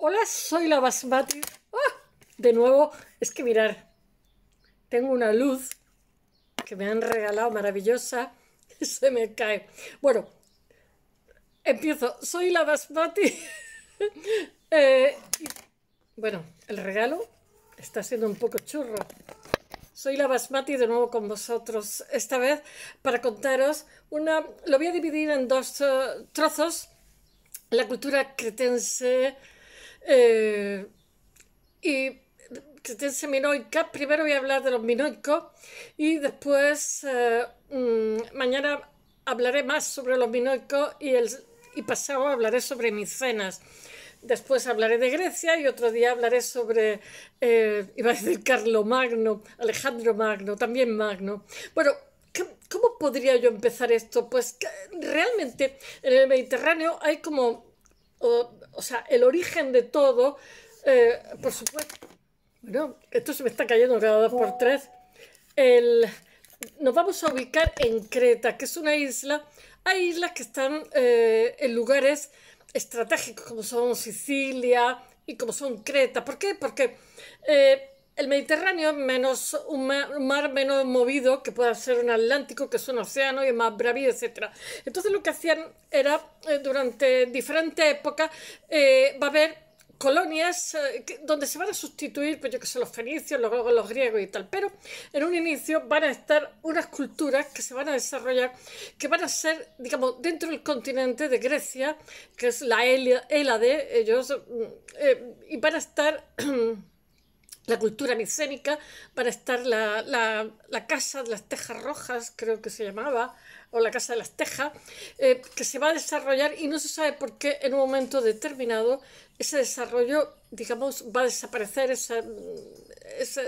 Hola, soy la Basmati. Ah, de nuevo, es que mirar, tengo una luz que me han regalado maravillosa se me cae. Bueno, empiezo. Soy la Basmati. Eh, bueno, el regalo está siendo un poco churro. Soy la Basmati de nuevo con vosotros, esta vez para contaros una... Lo voy a dividir en dos eh, trozos, la cultura cretense, eh, y estén minoicas, primero voy a hablar de los minoicos y después eh, mm, mañana hablaré más sobre los minoicos y, el, pasado hablaré sobre micenas. Después hablaré de Grecia y otro día hablaré sobre, eh, iba a decir Carlo Magno, Alejandro Magno, también Magno. Bueno, ¿cómo podría yo empezar esto? Pues realmente en el Mediterráneo hay como o sea, el origen de todo, eh, por supuesto. Bueno, esto se me está cayendo cada dos por oh. tres. El, nos vamos a ubicar en Creta, que es una isla. Hay islas que están eh, en lugares estratégicos, como son Sicilia y como son Creta. ¿Por qué? Porque eh, el Mediterráneo es menos, un mar, menos movido que puede ser un Atlántico, que es un océano y es más bravío, etc. Entonces lo que hacían era, eh, durante diferentes épocas, eh, va a haber colonias eh, donde se van a sustituir, pues yo que sé, los fenicios, los, los griegos y tal, pero en un inicio van a estar unas culturas que se van a desarrollar, que van a ser, digamos, dentro del continente de Grecia, que es la Hélade, ellos, mm, y van a estar... la cultura micénica para estar la, la, Casa de las Tejas Rojas, creo que se llamaba, o la Casa de las Tejas, eh, que se va a desarrollar y no se sabe por qué en un momento determinado ese desarrollo, digamos, va a desaparecer, esa, mm, esa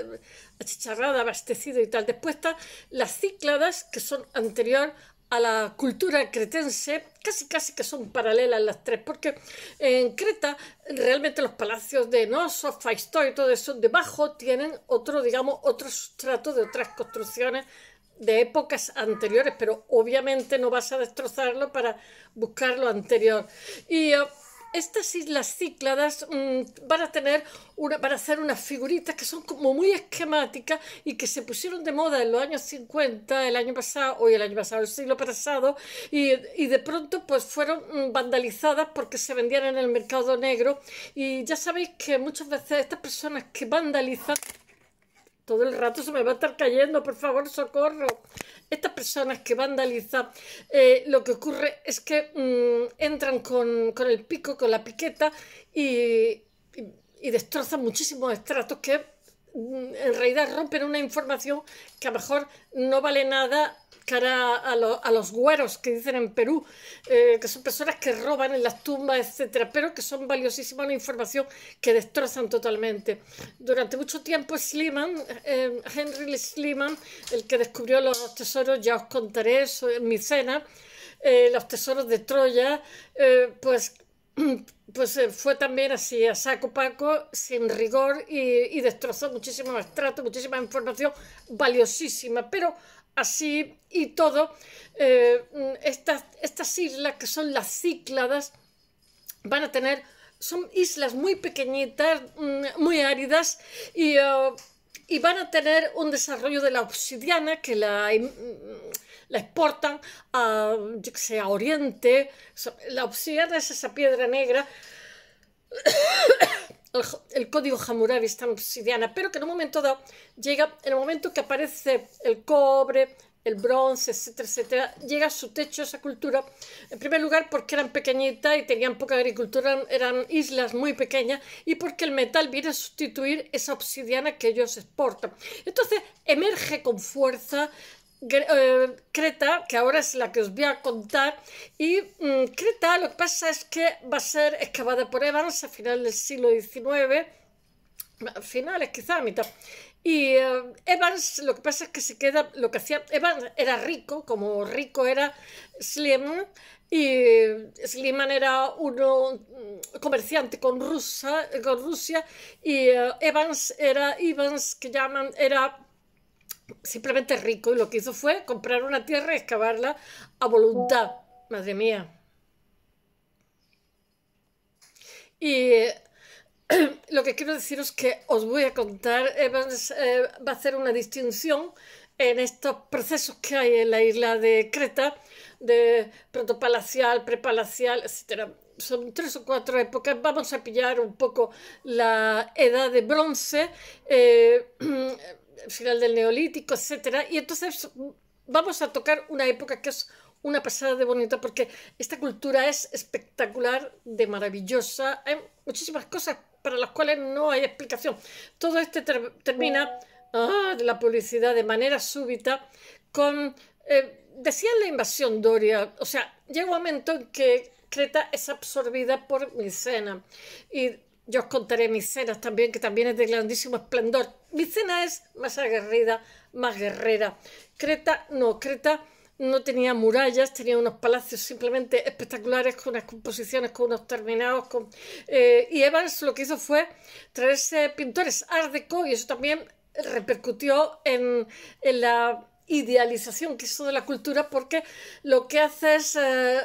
achicharrada abastecido y tal. Después están las cícladas, que son anterior a la cultura cretense, casi casi que son paralelas las tres, porque en Creta realmente los palacios de Nosos, Faistó y todo eso, debajo tienen otro, digamos, otro sustrato de otras construcciones de épocas anteriores, pero obviamente no vas a destrozarlo para buscar lo anterior. Y eh, estas islas cícladas mm, van a tener una, van a hacer unas figuritas que son como muy esquemáticas y que se pusieron de moda en los años 50, el año pasado, hoy el año pasado, el siglo pasado, y, de pronto pues fueron mm, vandalizadas porque se vendían en el mercado negro. Y ya sabéis que muchas veces estas personas que vandalizan todo el rato se me va a estar cayendo, por favor, socorro. Estas personas que vandalizan, eh, lo que ocurre es que mm, entran con, el pico, con la piqueta y, y destrozan muchísimos estratos que Mm, en realidad rompen una información que a lo mejor no vale nada cara a, los güeros que dicen en Perú, eh, que son personas que roban en las tumbas, etcétera, pero que son valiosísima una información que destrozan totalmente. Durante mucho tiempo Sliman, eh, Henry Sliman, el que descubrió los tesoros, ya os contaré eso en mi cena, eh, los tesoros de Troya, pues Mm, pues eh, fue también así a saco paco, sin rigor y, destrozó muchísimo trato, muchísima información valiosísima, pero así y todo, eh, mm, estas, estas islas que son las cícladas van a tener son islas muy pequeñitas, mm, muy áridas y oh, y van a tener un desarrollo de la obsidiana que la, exportan a, Oriente. La obsidiana es esa piedra negra. El, código Hammurabi está en obsidiana, pero que en un momento dado llega, en el momento que aparece el cobre, el bronce, etcétera, etcétera, llega a su techo esa cultura, en primer lugar porque eran pequeñitas y tenían poca agricultura, eran islas muy pequeñas, y porque el metal viene a sustituir esa obsidiana que ellos exportan. Entonces emerge con fuerza eh, Creta, que ahora es la que os voy a contar, y mm, Creta lo que pasa es que va a ser excavada por Evans a final del siglo XIX, finales quizá a mitad, y eh, Evans, lo que pasa es que se queda, lo que hacía, Evans era rico, como rico era Slim, y Sliman era un mm, comerciante con, Rusa, con Rusia, y eh, Evans era, Evans que llaman, era simplemente rico, y lo que hizo fue comprar una tierra y excavarla a voluntad, madre mía. Y lo que quiero deciros que os voy a contar, Evans eh, eh, va a hacer una distinción en estos procesos que hay en la isla de Creta, de protopalacial, prepalacial, etcétera son tres o cuatro épocas, vamos a pillar un poco la edad de bronce, eh, final del neolítico, etcétera, y entonces vamos a tocar una época que es una pasada de bonita porque esta cultura es espectacular, de maravillosa, hay muchísimas cosas para las cuales no hay explicación. Todo este termina de ah, la publicidad de manera súbita con... Eh, decían la invasión Doria, o sea, llega un momento en que Creta es absorbida por Micena y yo os contaré Micenas también, que también es de grandísimo esplendor. Micena es más aguerrida, más guerrera. Creta no, Creta no tenía murallas, tenía unos palacios simplemente espectaculares con unas composiciones, con unos terminados. Con, eh, y Evans lo que hizo fue traerse pintores ardeco y eso también repercutió en, en la idealización que hizo de la cultura porque lo que hace es eh,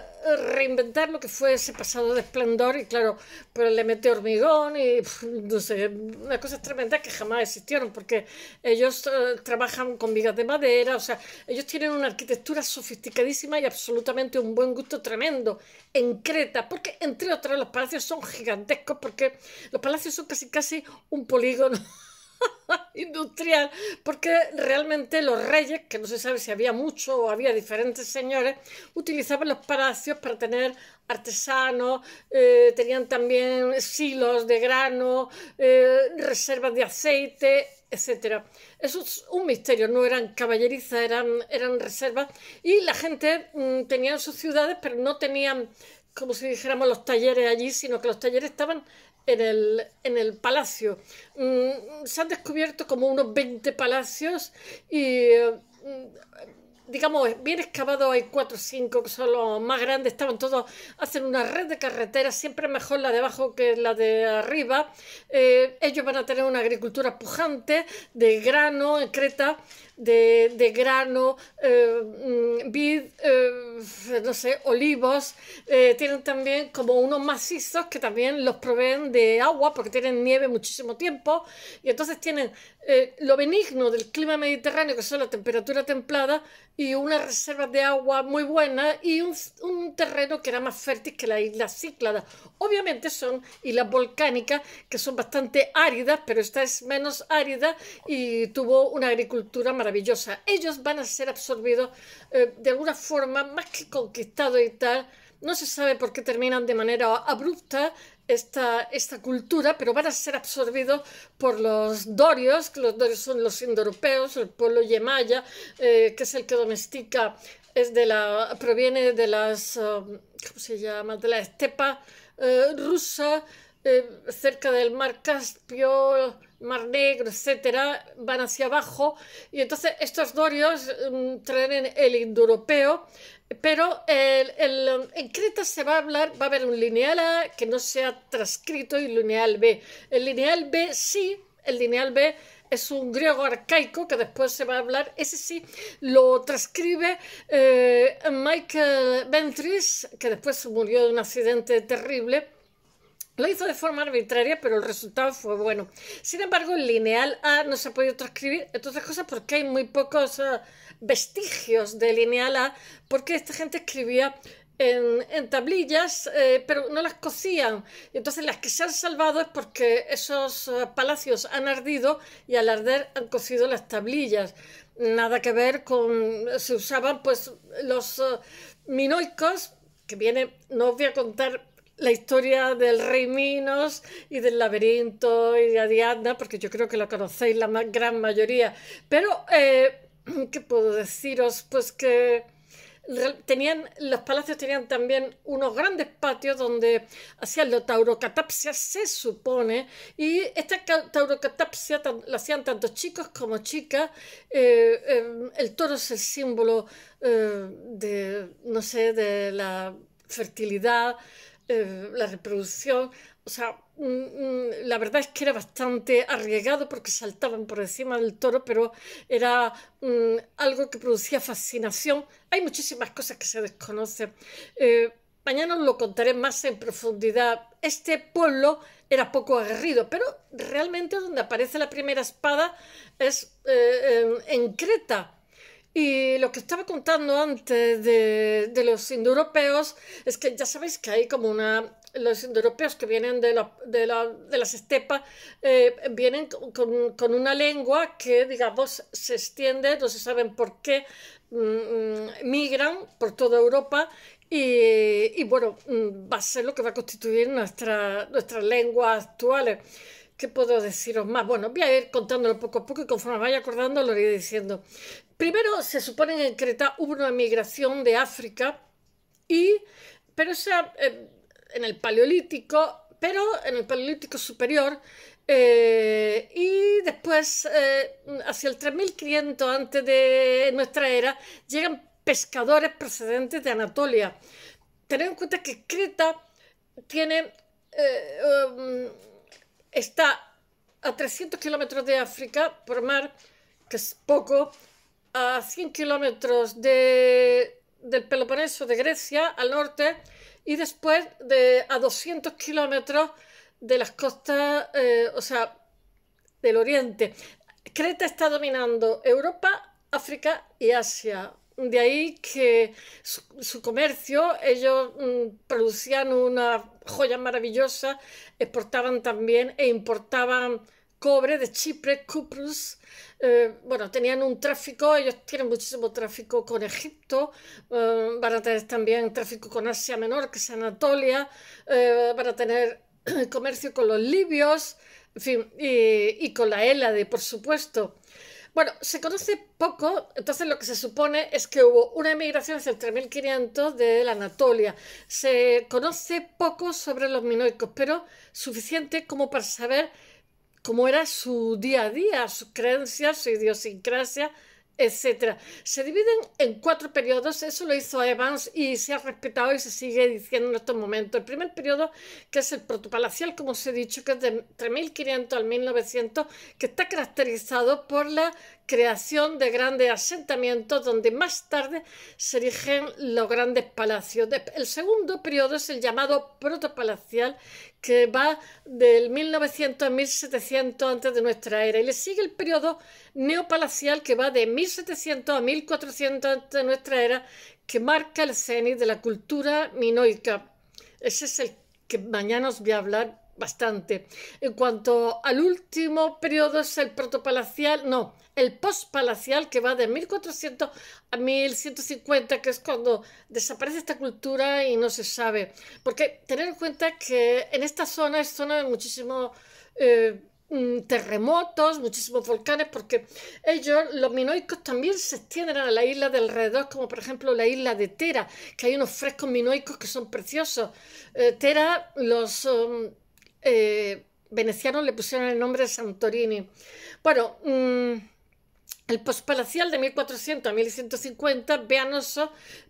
reinventar lo que fue ese pasado de esplendor y claro, pero le mete hormigón y no sé, una cosa tremenda que jamás existieron porque ellos eh, trabajan con vigas de madera, o sea, ellos tienen una arquitectura sofisticadísima y absolutamente un buen gusto tremendo en Creta, porque entre otras los palacios son gigantescos porque los palacios son casi casi un polígono industrial, porque realmente los reyes, que no se sabe si había mucho o había diferentes señores, utilizaban los palacios para tener artesanos, eh, tenían también silos de grano, eh, reservas de aceite, etc. Eso es un misterio, no eran caballerizas, eran, eran reservas y la gente mm, tenía sus ciudades, pero no tenían como si dijéramos los talleres allí, sino que los talleres estaban en el, palacio. Mm, se han descubierto como unos 20 palacios y, mm, digamos, bien excavados hay 4 o 5 que son los más grandes. Estaban todos, hacen una red de carreteras, siempre mejor la de abajo que la de arriba. Eh, ellos van a tener una agricultura pujante de grano en Creta de, grano, eh, mm, vid, eh, no sé, olivos. Eh, tienen también como unos macizos que también los proveen de agua porque tienen nieve muchísimo tiempo. Y entonces tienen lo benigno del clima mediterráneo, que son la temperatura templada, y unas reservas de agua muy buenas y un, un terreno que era más fértil que la isla Cíclada. Obviamente son islas volcánicas que son bastante áridas, pero esta es menos árida y tuvo una agricultura más ellos van a ser absorbidos eh, de alguna forma, más que conquistados y tal. No se sabe por qué terminan de manera abrupta esta, esta cultura, pero van a ser absorbidos por los dorios, que los dorios son los indoeuropeos, el pueblo yemaya, eh, que es el que domestica, es de la, proviene de las, eh, se llama?, de la estepa rusa, cerca del mar Caspio, Mar Negro, etcétera, van hacia abajo y entonces estos dorios mm, traen el indoeuropeo, pero en Creta se va a hablar, va a haber un lineal A que no sea transcrito y lineal B. El lineal B sí, el lineal B es un griego arcaico que después se va a hablar, ese sí lo transcribe Mike eh, Michael Ventris, que después murió de un accidente terrible lo hizo de forma arbitraria, pero el resultado fue bueno. Sin embargo, el lineal A no se ha podido transcribir, entonces cosas, porque hay muy pocos vestigios de lineal A, porque esta gente escribía en, tablillas, eh, pero no las cocían. Entonces las que se han salvado es porque esos eh, palacios han ardido y al arder han cocido las tablillas. Nada que ver con... se usaban pues los eh, minoicos, que viene, no os voy a contar la historia del rey Minos y del laberinto y de Ariadna, porque yo creo que la conocéis la gran mayoría. Pero, eh, ¿qué puedo deciros? Pues que tenían, los palacios tenían también unos grandes patios donde hacían la taurocatapsia, se supone, y esta taurocatapsia la hacían tanto chicos como chicas. Eh, em, el toro es el símbolo eh, de, no sé, de la fertilidad, eh, la reproducción. O sea, mm, mm, la verdad es que era bastante arriesgado porque saltaban por encima del toro, pero era mm, algo que producía fascinación. Hay muchísimas cosas que se desconocen. Eh, mañana os lo contaré más en profundidad. Este pueblo era poco aguerrido, pero realmente donde aparece la primera espada es eh, en Creta y lo que estaba contando antes de, los indoeuropeos es que ya sabéis que hay como una los indoeuropeos que vienen de, las estepas eh, vienen con, una lengua que, digamos, se extiende, no se saben por qué, mm, mm, migran por toda Europa y, bueno, mm, va a ser lo que va a constituir nuestra, nuestras lenguas actuales. ¿Qué puedo deciros más? Bueno, voy a ir contándolo poco a poco y conforme vaya acordando lo iré diciendo primero se supone que en Creta hubo una migración de África, y, pero eh, en el Paleolítico, pero en el Paleolítico superior, eh, y después, eh, hacia el 3500 antes de nuestra era, llegan pescadores procedentes de Anatolia. Tened en cuenta que Creta tiene, um, está a 300 kilómetros de África por mar, que es poco, a 100 kilómetros de, del Peloponeso de Grecia, al norte, y después de, a 200 kilómetros de las costas, eh, o sea, del oriente. Creta está dominando Europa, África y Asia. De ahí que su, comercio, ellos mm, producían unas joyas maravillosas, exportaban también e importaban cobre de Chipre, Cuprus. Eh, bueno, tenían un tráfico, ellos tienen muchísimo tráfico con Egipto, eh, van a tener también tráfico con Asia Menor, que es Anatolia, eh, van a tener comercio con los libios, en fin, y, y con la Hélade, por supuesto. Bueno, se conoce poco, entonces lo que se supone es que hubo una emigración hacia el 3500 de la Anatolia. Se conoce poco sobre los minoicos, pero suficiente como para saber cómo era su día a día, sus creencias, su idiosincrasia, etc. Se dividen en cuatro periodos, eso lo hizo Evans y se ha respetado y se sigue diciendo en estos momentos. El primer periodo, que es el protopalacial, como os he dicho, que es de 3500 al 1900, que está caracterizado por la creación de grandes asentamientos donde más tarde se erigen los grandes palacios. El segundo periodo es el llamado protopalacial que va del 1900 a 1700 antes de nuestra era y le sigue el periodo neopalacial que va de 1700 a 1400 antes de nuestra era que marca el cenit de la cultura minoica. Ese es el que mañana os voy a hablar bastante. En cuanto al último periodo es el protopalacial, no, el postpalacial que va de 1400 a 1150, que es cuando desaparece esta cultura y no se sabe. Porque tener en cuenta que en esta zona es zona de muchísimos eh, mm, terremotos, muchísimos volcanes, porque ellos, los minoicos, también se extienden a la isla de alrededor, como por ejemplo la isla de Tera, que hay unos frescos minoicos que son preciosos. Eh, Tera, los... Um, eh, venecianos le pusieron el nombre de Santorini. Bueno, mm, el postpalacial de 1400 a 1150 ve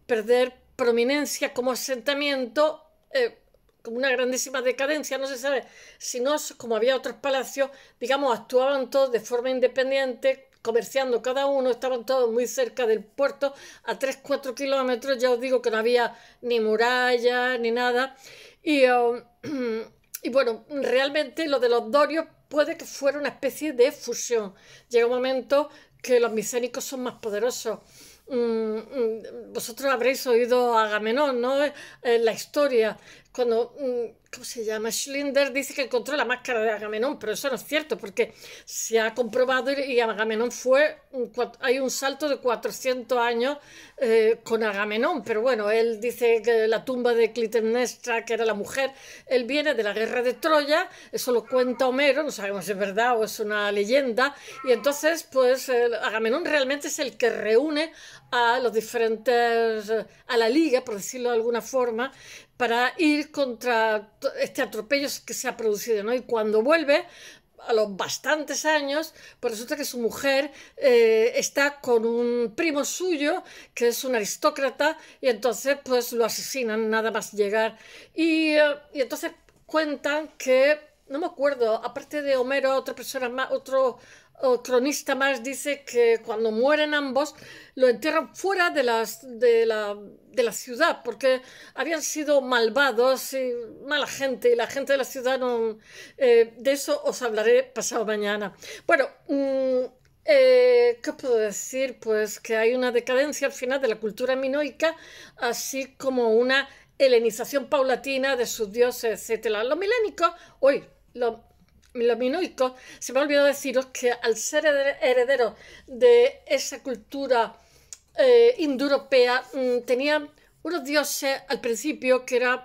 perder prominencia como asentamiento. Eh, como una grandísima decadencia, no se sabe si no, como había otros palacios, digamos, actuaban todos de forma independiente, comerciando cada uno, estaban todos muy cerca del puerto, a 3-4 kilómetros, ya os digo que no había ni muralla ni nada, y um, Y bueno, realmente lo de los dorios puede que fuera una especie de fusión. Llega un momento que los micénicos son más poderosos. Mm, mm, vosotros habréis oído a Agamenón, ¿no? Eh, en la historia cuando, mm, ¿cómo se llama? Schlinder dice que encontró la máscara de Agamenón, pero eso no es cierto, porque se ha comprobado y Agamenón fue, hay un salto de 400 años eh, con Agamenón, pero bueno, él dice que la tumba de Clitemnestra, que era la mujer, él viene de la guerra de Troya, eso lo cuenta Homero, no sabemos si es verdad o es una leyenda, y entonces, pues, Agamenón realmente es el que reúne a los diferentes, eh, a la liga, por decirlo de alguna forma, para ir contra este atropello que se ha producido, ¿no? Y cuando vuelve, a los bastantes años, pues resulta que su mujer eh, está con un primo suyo, que es un aristócrata, y entonces pues lo asesinan nada más llegar. Y, eh, y entonces cuentan que, no me acuerdo, aparte de Homero, otra persona más, otro o cronista más dice que cuando mueren ambos lo entierran fuera de, las, de, la, de, la, ciudad porque habían sido malvados y mala gente y la gente de la ciudad no... Eh, de eso os hablaré pasado mañana. Bueno, mm, eh, ¿qué puedo decir? Pues que hay una decadencia al final de la cultura minoica así como una helenización paulatina de sus dioses, etc. Lo milénico... hoy, los los se me ha olvidado deciros que al ser heredero de esa cultura eh, indoeuropea, mm, tenían unos dioses al principio que eran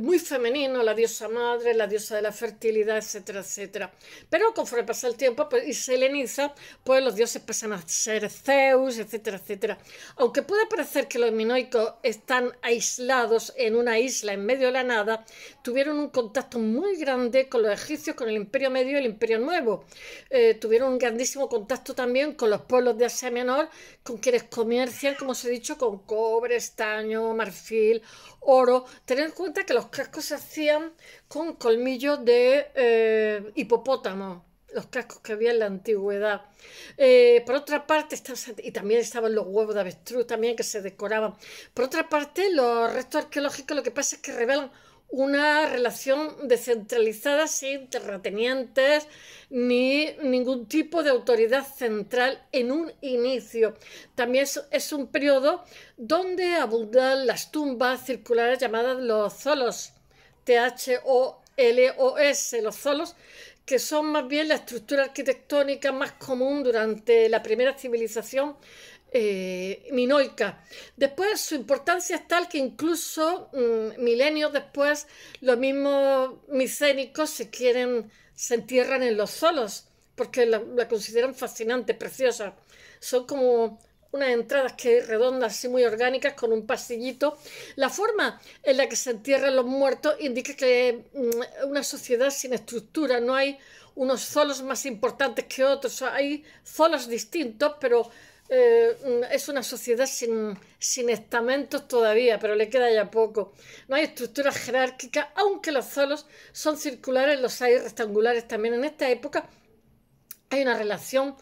muy femenino, la diosa madre, la diosa de la fertilidad, etcétera, etcétera. Pero conforme pasa el tiempo pues, y se heleniza, pues los dioses pasan a ser Zeus, etcétera, etcétera. Aunque puede parecer que los minoicos están aislados en una isla en medio de la nada, tuvieron un contacto muy grande con los egipcios, con el Imperio Medio y el Imperio Nuevo. Eh, tuvieron un grandísimo contacto también con los pueblos de Asia Menor, con quienes comercian, como os he dicho, con cobre, estaño, marfil, oro. Tened en cuenta que los los cascos se hacían con colmillos de eh, hipopótamo los cascos que había en la antigüedad. Eh, por otra parte, y también estaban los huevos de avestruz también que se decoraban. Por otra parte, los restos arqueológicos lo que pasa es que revelan una relación descentralizada sin terratenientes ni ningún tipo de autoridad central en un inicio. También es, un periodo donde abundan las tumbas circulares llamadas los zolos, T-H-O-L-O-S, los zolos, que son más bien la estructura arquitectónica más común durante la primera civilización eh, minoica. Después su importancia es tal que incluso mm, milenios después los mismos micénicos se quieren, se entierran en los solos porque la, consideran fascinante, preciosa. Son como unas entradas que redondas y muy orgánicas con un pasillito. La forma en la que se entierran los muertos indica que mm, una sociedad sin estructura, no hay unos zolos más importantes que otros, hay zolos distintos, pero eh, mm, es una sociedad sin, sin, estamentos todavía, pero le queda ya poco. No hay estructura jerárquica, aunque los solos son circulares, los hay rectangulares también. En esta época hay una relación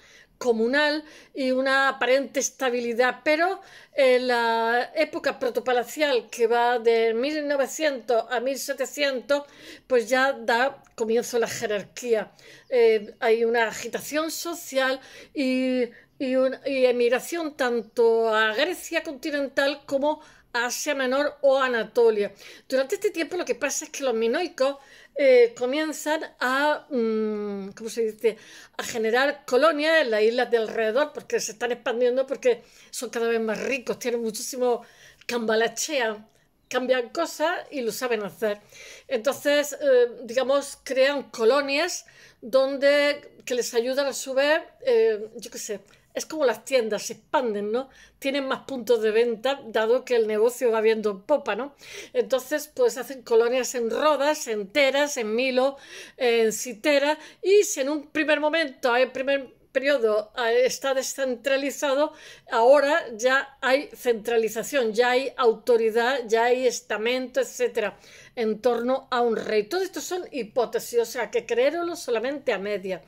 comunal y una aparente estabilidad, pero en eh, la época protopalacial que va de 1900 a 1700, pues ya da comienzo la jerarquía. Eh, hay una agitación social y emigración tanto a Grecia continental como a Asia Menor o Anatolia. Durante este tiempo lo que pasa es que los minoicos eh, comienzan a, mm, se dice? a generar colonias en las islas de alrededor, porque se están expandiendo, porque son cada vez más ricos, tienen muchísimo cambalachea cambian cosas y lo saben hacer. Entonces, eh, digamos, crean colonias donde que les ayudan a subir eh, yo qué sé, es como las tiendas, se expanden, ¿no? Tienen más puntos de venta, dado que el negocio va viendo en popa, ¿no? Entonces, pues hacen colonias en Rodas, en Teras, en Milo, en Sitera. y si en un primer momento, en primer periodo ah, está descentralizado, ahora ya hay centralización, ya hay autoridad, ya hay estamento, etcétera en torno a un rey. Todo esto son hipótesis, o sea, que creéronlo solamente a media.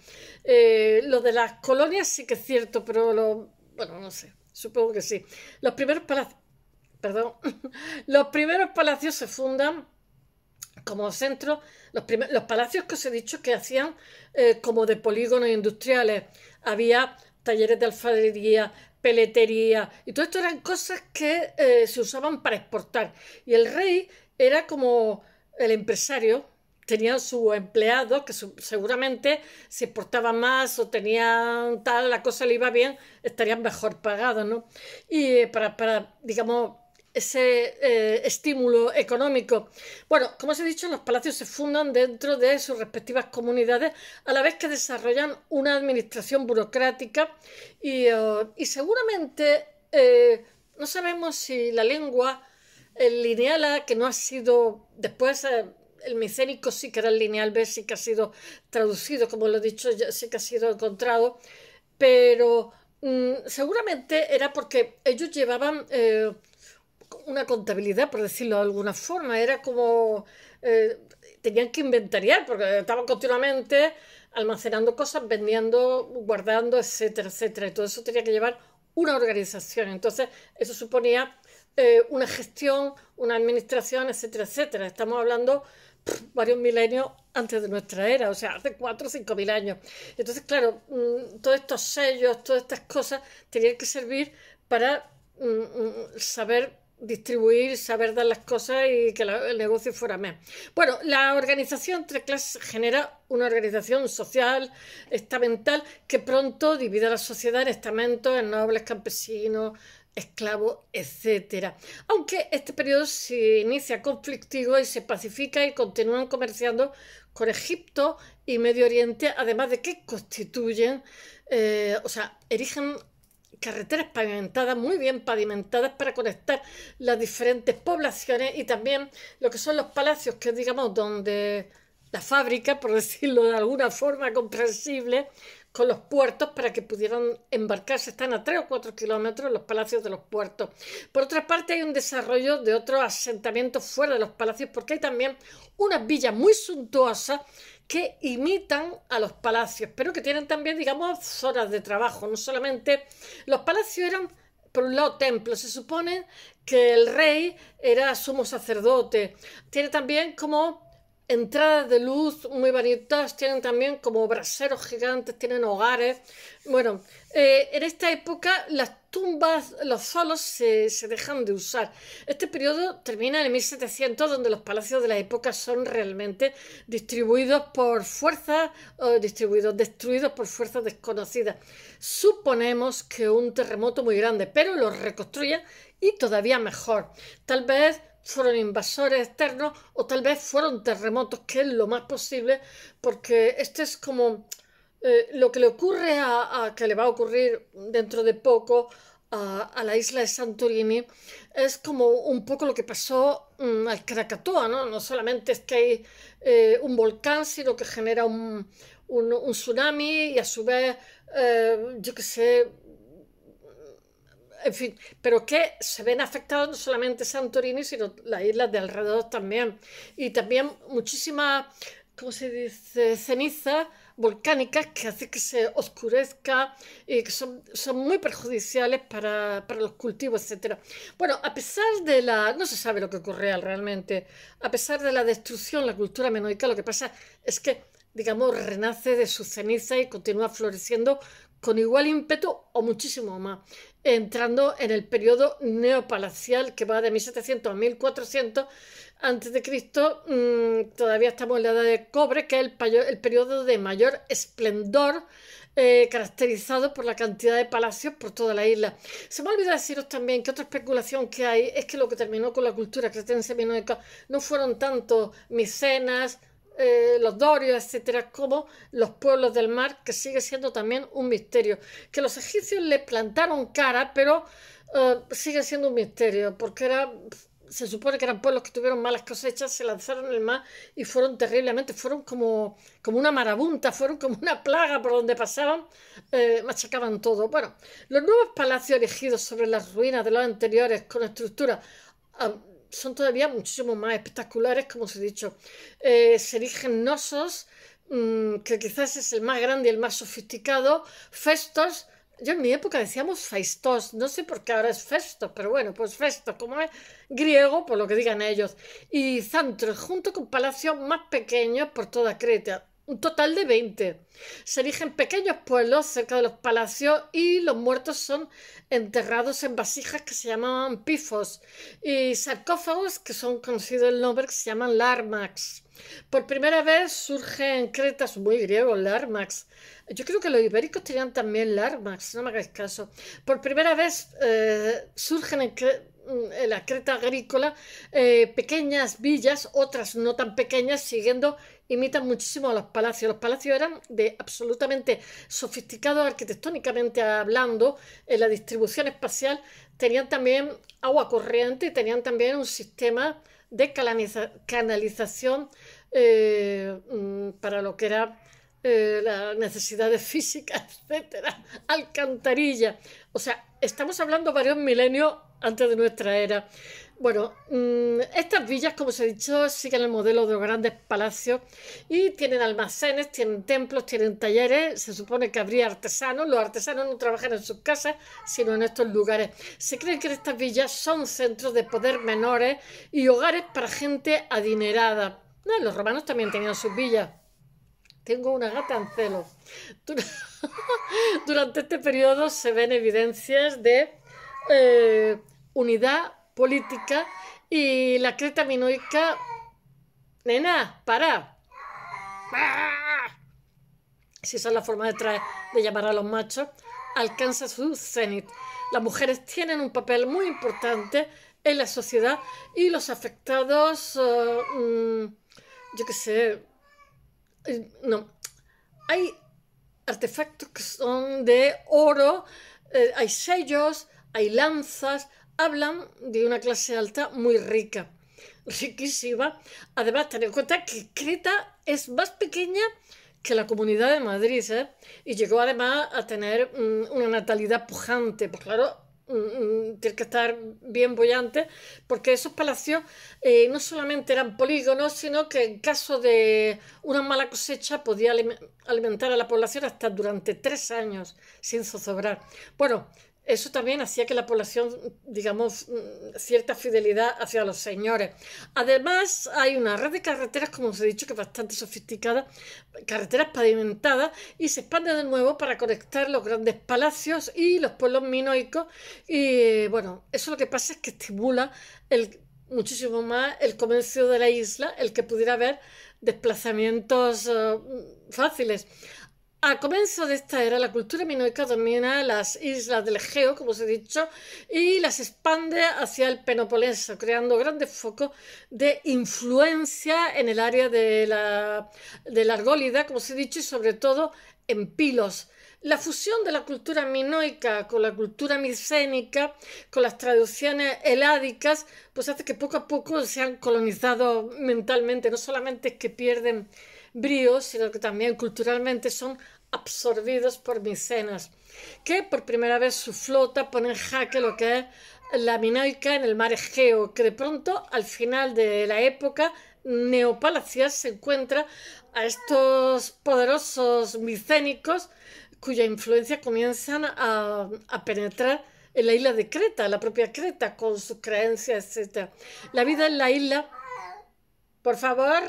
Eh, lo de las colonias sí que es cierto, pero lo, bueno, no sé, supongo que sí. Los primeros palacios, perdón, los primeros palacios se fundan como centro, los, los palacios que os he dicho que hacían eh, como de polígonos industriales. Había talleres de alfarería, peletería, y todo esto eran cosas que eh, se usaban para exportar. Y el rey era como el empresario tenía su empleado que seguramente si portaba más o tenían tal, la cosa le iba bien, estarían mejor pagados, ¿no? Y eh, para, para, digamos, ese eh, estímulo económico. Bueno, como os he dicho, los palacios se fundan dentro de sus respectivas comunidades a la vez que desarrollan una administración burocrática y, eh, y seguramente no sabemos si la lengua el lineal A, que no ha sido, después eh, el micénico sí que era el lineal B, sí que ha sido traducido, como lo he dicho, ya sí que ha sido encontrado, pero mm, seguramente era porque ellos llevaban eh, una contabilidad, por decirlo de alguna forma, era como... Eh, tenían que inventariar porque estaban continuamente almacenando cosas, vendiendo, guardando, etcétera, etcétera. Y todo eso tenía que llevar una organización. Entonces, eso suponía eh, una gestión, una administración, etcétera, etcétera. Estamos hablando varios milenios antes de nuestra era, o sea, hace cuatro o cinco mil años. Entonces, claro, mm, todos estos sellos, todas estas cosas tenían que servir para mm, mm, saber distribuir, saber dar las cosas y que el negocio fuera más. Bueno, la organización entre Clases genera una organización social, estamental, que pronto divide a la sociedad en estamentos, en nobles, campesinos, esclavos, etcétera. Aunque este periodo se inicia conflictivo y se pacifica y continúan comerciando con Egipto y Medio Oriente, además de que constituyen, eh, o sea, erigen carreteras pavimentadas, muy bien pavimentadas para conectar las diferentes poblaciones y también lo que son los palacios, que digamos donde la fábrica, por decirlo de alguna forma comprensible, con los puertos para que pudieran embarcarse. Están a 3 o 4 kilómetros los palacios de los puertos. Por otra parte, hay un desarrollo de otros asentamientos fuera de los palacios, porque hay también unas villas muy suntuosas que imitan a los palacios, pero que tienen también, digamos, zonas de trabajo. No solamente los palacios eran, por un lado, templos. Se supone que el rey era sumo sacerdote. Tiene también como entradas de luz muy bonitas, tienen también como braseros gigantes, tienen hogares. Bueno, eh, en esta época las tumbas, los solos se, dejan de usar. Este periodo termina en 1700, donde los palacios de la época son realmente distribuidos por fuerzas, o distribuidos, destruidos por fuerzas desconocidas. Suponemos que un terremoto muy grande, pero los reconstruyen y todavía mejor. Tal vez fueron invasores externos o tal vez fueron terremotos, que es lo más posible, porque este es como eh, lo que le ocurre a, que le va a ocurrir dentro de poco a, la isla de Santorini, es como un poco lo que pasó mm, al Krakatoa, ¿no? No solamente es que hay eh, un volcán, sino que genera un, tsunami y a su vez, eh, yo qué sé, en fin, pero que se ven afectados no solamente Santorini, sino las islas de alrededor también. Y también muchísimas, ¿cómo se dice?, cenizas volcánicas que hacen que se oscurezca y que son, muy perjudiciales para, los cultivos, etc. Bueno, a pesar de la... no se sabe lo que ocurre realmente, a pesar de la destrucción, la cultura menoica, lo que pasa es que, digamos, renace de su ceniza y continúa floreciendo con igual ímpetu o muchísimo más, entrando en el periodo neopalacial que va de 1700 a 1400 antes de Cristo, mm, todavía estamos en la edad de cobre, que es el, periodo de mayor esplendor eh, caracterizado por la cantidad de palacios por toda la isla. Se me olvida deciros también que otra especulación que hay es que lo que terminó con la cultura cretense minoica no fueron tanto micenas, eh, los dorios, etcétera, como los pueblos del mar, que sigue siendo también un misterio. Que los egipcios le plantaron cara, pero eh, sigue siendo un misterio, porque era se supone que eran pueblos que tuvieron malas cosechas, se lanzaron el mar y fueron terriblemente, fueron como, como una marabunta, fueron como una plaga por donde pasaban, eh, machacaban todo. Bueno, los nuevos palacios erigidos sobre las ruinas de los anteriores, con estructura ah, son todavía muchísimo más espectaculares, como os he dicho. Eh, mm, que quizás es el más grande y el más sofisticado, Festos, yo en mi época decíamos Festos, no sé por qué ahora es Festos, pero bueno, pues Festos, como es griego, por lo que digan ellos, y Zantros, junto con palacios más pequeños por toda Creta un total de 20. Se erigen pequeños pueblos cerca de los palacios y los muertos son enterrados en vasijas que se llamaban pifos y sarcófagos que son conocidos el nombre que se llaman larmax. Por primera vez surgen en Creta, muy griego, Larmax. Yo creo que los ibéricos tenían también Larmax, no me hagáis caso. Por primera vez eh, surgen mm, en, la Creta agrícola eh, pequeñas villas, otras no tan pequeñas, siguiendo imitan muchísimo a los palacios. Los palacios eran de absolutamente sofisticados arquitectónicamente hablando. En la distribución espacial tenían también agua corriente y tenían también un sistema de canalización eh, mm, para lo que era eh, la las necesidades físicas, etcétera, alcantarilla. O sea, estamos hablando varios milenios antes de nuestra era. Bueno, mm, estas villas, como os he dicho, siguen el modelo de los grandes palacios y tienen almacenes, tienen templos, tienen talleres. Se supone que habría artesanos. Los artesanos no trabajan en sus casas, sino en estos lugares. Se cree que estas villas son centros de poder menores y hogares para gente adinerada. los romanos también tenían sus villas. Tengo una gata en celo. Durante este periodo se ven evidencias de eh, unidad política y la creta minoica. Nena, para. Si esa es la forma de, llamar a los machos, alcanza su cenit. Las mujeres tienen un papel muy importante en la sociedad y los afectados, eh, mm, yo qué sé, eh, no, hay artefactos que son de oro, eh, hay sellos, hay lanzas, hablan de una clase alta muy rica, riquísima. Además, tener en cuenta que Creta es más pequeña que la Comunidad de Madrid, ¿eh? y llegó además a tener mm, una natalidad pujante, pues claro, mm, mm, tiene que estar bien bollante, porque esos palacios eh, no solamente eran polígonos, sino que en caso de una mala cosecha podía alimentar a la población hasta durante tres años sin zozobrar. Bueno, eso también hacía que la población, digamos, mm, cierta fidelidad hacia los señores. Además, hay una red de carreteras, como os he dicho, que es bastante sofisticada, carreteras pavimentadas, y se expande de nuevo para conectar los grandes palacios y los pueblos minoicos. Y bueno, eso lo que pasa es que estimula muchísimo más el comercio de la isla, el que pudiera haber desplazamientos eh, fáciles. A comienzo de esta era, la cultura minoica domina las islas del Egeo, como os he dicho, y las expande hacia el península, creando grandes focos de influencia en el área de la, de la Argólida, como os he dicho, y sobre todo en Pilos, la fusión de la cultura minoica con la cultura micénica, con las traducciones heládicas, pues hace que poco a poco se han colonizado mentalmente. No solamente es que pierden brío, sino que también culturalmente son absorbidos por micenas, que por primera vez su flota pone en jaque lo que es la minoica en el mar Egeo, que de pronto al final de la época neopalacias se encuentra a estos poderosos micénicos cuya influencia comienzan a, penetrar en la isla de Creta, la propia Creta, con sus creencias, etc. La vida en la isla, por favor,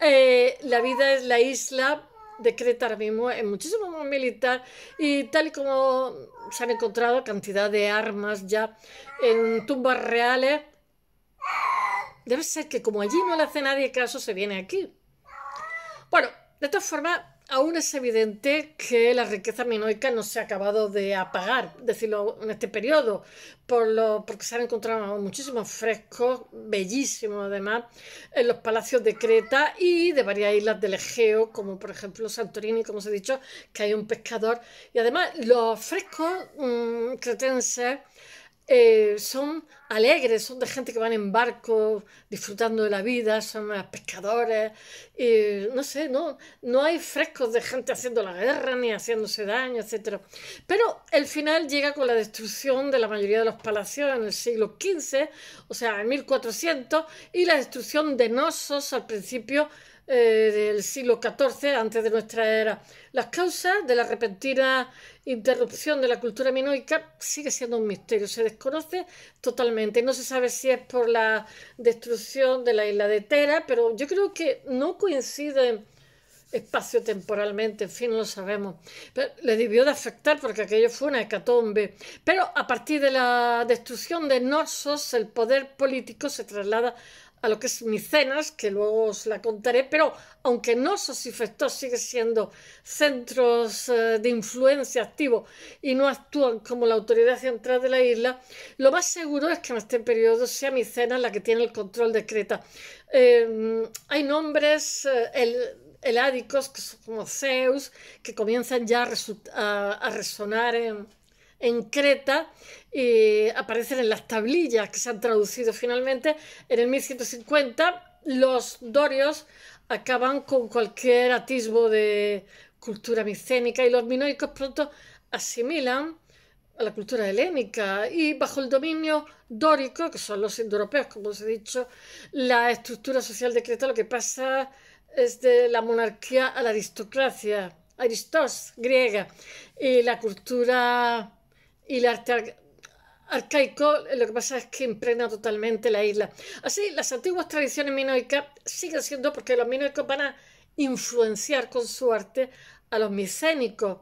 eh, la vida en la isla de Creta ahora mismo es muchísimo más militar y tal y como se han encontrado cantidad de armas ya en tumbas reales, debe ser que como allí no le hace nadie caso, se viene aquí. Bueno, de todas formas, aún es evidente que la riqueza minoica no se ha acabado de apagar, decirlo en este periodo, por lo, porque se han encontrado muchísimos frescos, bellísimos además, en los palacios de Creta y de varias islas del Egeo, como por ejemplo Santorini, como os he dicho, que hay un pescador. Y además los frescos mm, cretenses eh, son alegres, son de gente que van en barco disfrutando de la vida, son pescadores, no sé, no, no hay frescos de gente haciendo la guerra ni haciéndose daño, etc. Pero el final llega con la destrucción de la mayoría de los palacios en el siglo XV, o sea, en 1400, y la destrucción de Nosos al principio eh, del siglo XIV, antes de nuestra era. Las causas de la repentina interrupción de la cultura minoica sigue siendo un misterio, se desconoce totalmente. No se sabe si es por la destrucción de la isla de Tera, pero yo creo que no coinciden espacio-temporalmente, en fin, no lo sabemos. Pero le debió de afectar porque aquello fue una hecatombe. Pero a partir de la destrucción de Norsos, el poder político se traslada a lo que es Micenas, que luego os la contaré, pero aunque no Sosifestos sigue siendo centros eh, de influencia activo y no actúan como la autoridad central de la isla, lo más seguro es que en este periodo sea Micenas la que tiene el control de Creta. Em, hay nombres, heládicos, eh, como Zeus, que comienzan ya a resonar en en Creta y eh, aparecen en las tablillas que se han traducido finalmente. En el 1150 los dorios acaban con cualquier atisbo de cultura micénica y los minoicos pronto asimilan a la cultura helénica y bajo el dominio dórico, que son los indoeuropeos, como os he dicho, la estructura social de Creta lo que pasa es de la monarquía a la aristocracia, aristos griega, y la cultura y el arte arcaico lo que pasa es que impregna totalmente la isla. Así, las antiguas tradiciones minoicas siguen siendo porque los minoicos van a influenciar con su arte a los micénicos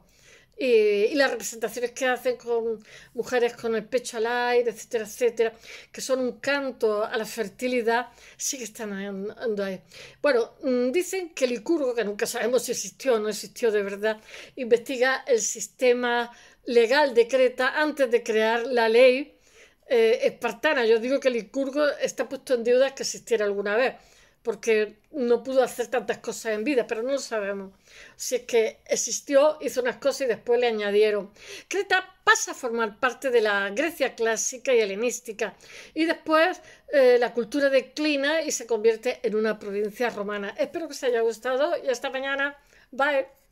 y, las representaciones que hacen con mujeres con el pecho al aire, etcétera, etcétera, que son un canto a la fertilidad, siguen estando ahí. Bueno, mm, dicen que Licurgo, que nunca sabemos si existió o no existió de verdad, investiga el sistema legal de Creta antes de crear la ley eh, espartana. Yo digo que Licurgo está puesto en deuda que existiera alguna vez, porque no pudo hacer tantas cosas en vida, pero no lo sabemos. Si es que existió, hizo unas cosas y después le añadieron. Creta pasa a formar parte de la Grecia clásica y helenística, y después eh, la cultura declina y se convierte en una provincia romana. Espero que os haya gustado y hasta mañana. Bye.